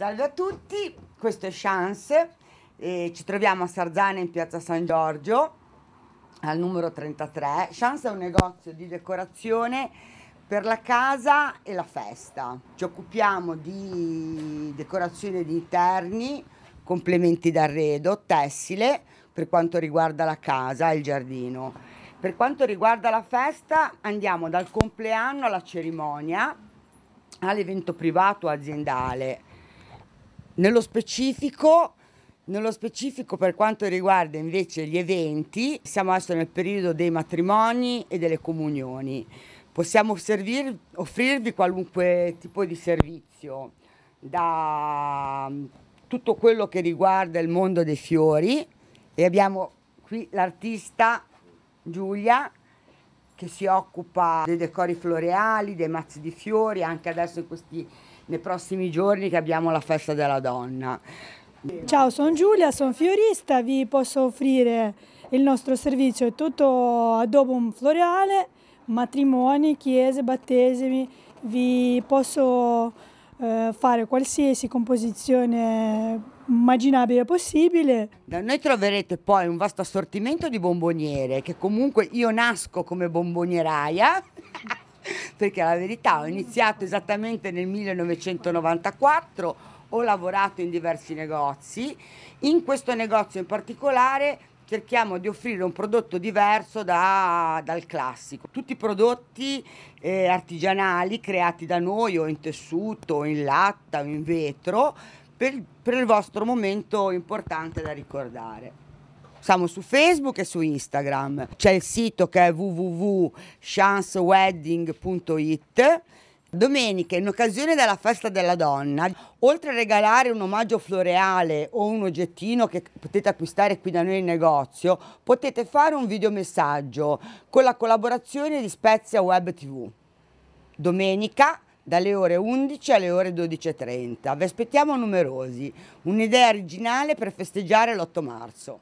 Salve a tutti, questo è Chance, eh, ci troviamo a Sarzana in piazza San Giorgio al numero 33. Chance è un negozio di decorazione per la casa e la festa. Ci occupiamo di decorazione di interni, complementi d'arredo, tessile per quanto riguarda la casa e il giardino. Per quanto riguarda la festa andiamo dal compleanno alla cerimonia all'evento privato aziendale nello specifico, nello specifico per quanto riguarda invece gli eventi, siamo adesso nel periodo dei matrimoni e delle comunioni. Possiamo servirvi, offrirvi qualunque tipo di servizio, da mm, tutto quello che riguarda il mondo dei fiori e abbiamo qui l'artista Giulia che si occupa dei decori floreali, dei mazzi di fiori, anche adesso in questi nei prossimi giorni che abbiamo la festa della donna. Ciao, sono Giulia, sono fiorista, vi posso offrire il nostro servizio è tutto addobum floreale, matrimoni, chiese, battesimi, vi posso eh, fare qualsiasi composizione immaginabile possibile. Da noi troverete poi un vasto assortimento di bomboniere che comunque io nasco come bombonieraia perché la verità ho iniziato esattamente nel 1994, ho lavorato in diversi negozi, in questo negozio in particolare cerchiamo di offrire un prodotto diverso da, dal classico. Tutti i prodotti eh, artigianali creati da noi o in tessuto, o in latta, o in vetro, per, per il vostro momento importante da ricordare. Siamo su Facebook e su Instagram. C'è il sito che è www.chancewedding.it. Domenica, in occasione della festa della donna, oltre a regalare un omaggio floreale o un oggettino che potete acquistare qui da noi in negozio, potete fare un videomessaggio con la collaborazione di Spezia Web TV. Domenica dalle ore 11 alle ore 12.30. Vi aspettiamo numerosi, un'idea originale per festeggiare l'8 marzo.